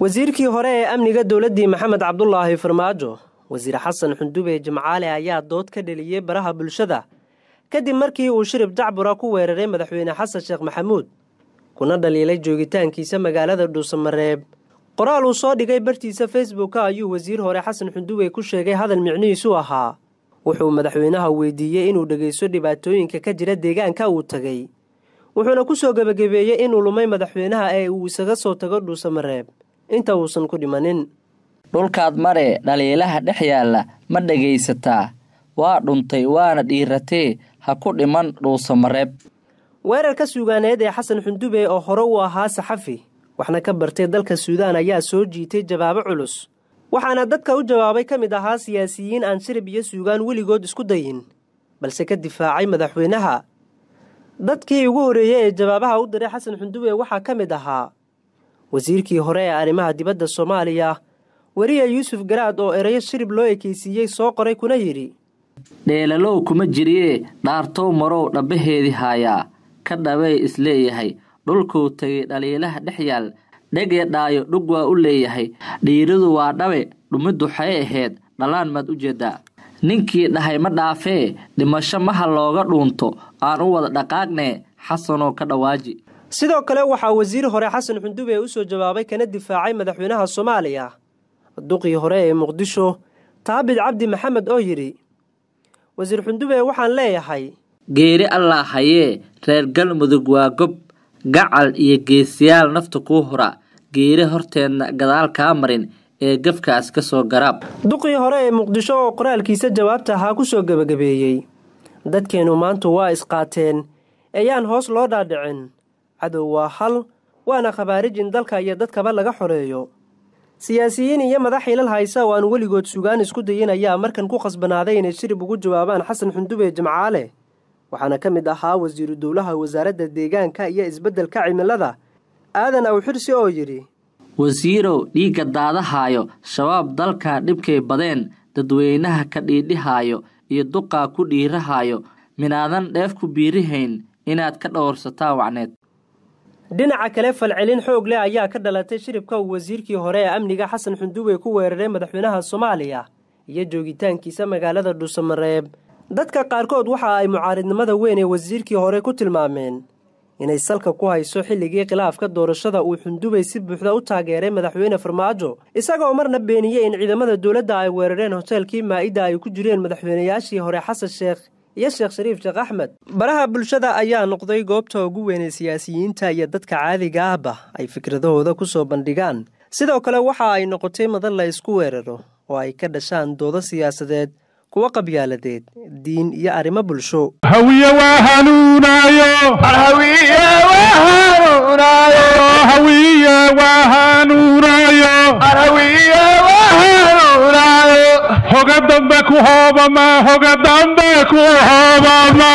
wasiirkii hore ee amniga dowladdii maxamed cabdulaahi farmaajo wasiir xasan xundube jimcaale ayaa dood ka dheliyey baraha bulshada kadib markii uu shirib jacbura ku weeraray madaxweyne xasan sheekh maxamuud kuna dhaliilay joogitaankiisa magaalada dhuusamareeb qoraal uu soo dhigay bartiisa facebook ayuu wasiir hore xasan xundubey ku sheegay hadal micnihiisu ahaa wuxuu madaxweynaha weydiiyey inuu dhegeysto dhibaatooyinka ka jira deegaanka uu tagay wuxuuna ku soo gebagabeeyey inuu lumay madaxweynaha ee uu isaga soo tago dhuusamareeb inta uusan ku dhimanin dhulkaad mare dhaliilaha dhex yaalla ma dhegaysataa waa dhuntay waana dhiiratee ha ku dhiman dhuusamareeb weerarka suugaaneed ee xasan xundube oo hore uu ahaa saxafi waxna ka bartay dalka suudaan ayaa soo jiitay jabaabo culus waxaana dadka u jawaabay ka mid ahaa siyaasiyiin aan shirib iyo suugaan weligood isku dayin balse ka difaacay madaxweynaha dadkii ugu horreeyey ee jawaabaha u diray xasan xunduwe waxaa ka mid ahaa wasiirkii hore ee arrimaha dibadda soomaaliya weriya yuusuf garaad oo erayo shirib loo ekeysiiyey soo qoray kuna yidhi dheelalow kuma jiriye dhaartow marow dhabbaheedii haayaa ka dhabay isleeyahay dhulkuu tegay dhaliilaha dhex yaal dhegee dhaayo dhug waa u leeyahay dhiiridu waa dhabe dhumiddu xay ahayd dhallaan maad u jeeddaa ninkii dhahay ma dhaafee dhimasho maha looga dhuunto aan u wada dhaqaagnee xasanoo ka dhawaaji sidoo kale waxaa wasiir hore xasan xundube u soo jawaabay kana difaacay madaxweynaha soomaaliya duqii hore ee muqdisho taabid cabdi maxamed oo yidhi wasiir xundube waxaan leeyahay geeri allaa hayee reer galmudug waa gob gacal iyo geesiyaal nafta kuu hora geeri horteenna gadaal kaa marin ee gafkaas ka soo garaab duqii hore ee muqdisho oo qoraalkiisa jawaabta ahaa ku soo gebagabeeyey dadkeennu maantu waa isqaateen ayaan hoos loo dhaadhicin cadow waa hal waana khabaarijin dalka iyo dadkaba laga xoreeyo siyaasiyiin iyo madax hilal haysa oo aan weligood sugaan isku ayaa markan ku khasbanaaday inay shirib ugu jawaabaan xasan xundube jimcaale waxaana ka mid ahaa wasiiru dowlaha wasaaradda deegaanka iyo isbeddelka cimilada aadan awxirsi oo yidhi wasiirow dhiigga daadahaayo shabaab dalka dhibkay badeen dadweynaha ka dhiidhihaayo iyo duqaa ku dhiirahaayo minaadan dheef ku biirihayn inaad ka dhowrsataa wacneed dhinaca kale falcelin xoog leh ayaa ka dhalatay shiribkow wasiirkii hore ee amniga xasan xunduwey ku weeraray madaxweynaha soomaaliya iyo joogitaankiisa magaalada dhuusamareeb dadka qaarkood waxa ay mucaaridnimada weyn ee wasiirkii hore ku tilmaameen inay salka ku hayso xilligii khilaafka doorashada uu xundubay si buuxda u taageeray madaxweyne farmaajo isagoo marna beeniyey in ciidamada dowladda ay weerareen hoteelkii maa'ida ay ku jireen madaxweynayaashii hore xasan sheekh iyo sheekh shariif sheekh axmed baraha bulshada ayaa noqday goobta ugu weynay siyaasiyiinta iyo dadka caadiga ahba ay fikradahooda ku soo bandhigaan sidoo kale waxa ay noqotay madal la isku weeraro oo ay ka dhashaan doodo siyaasadeed kuwo qabyaaladeed diin iyo arrimo bulsho hawiye waa hanuunaayo hoga dambe ku hoobama hoga dambe ku hoobama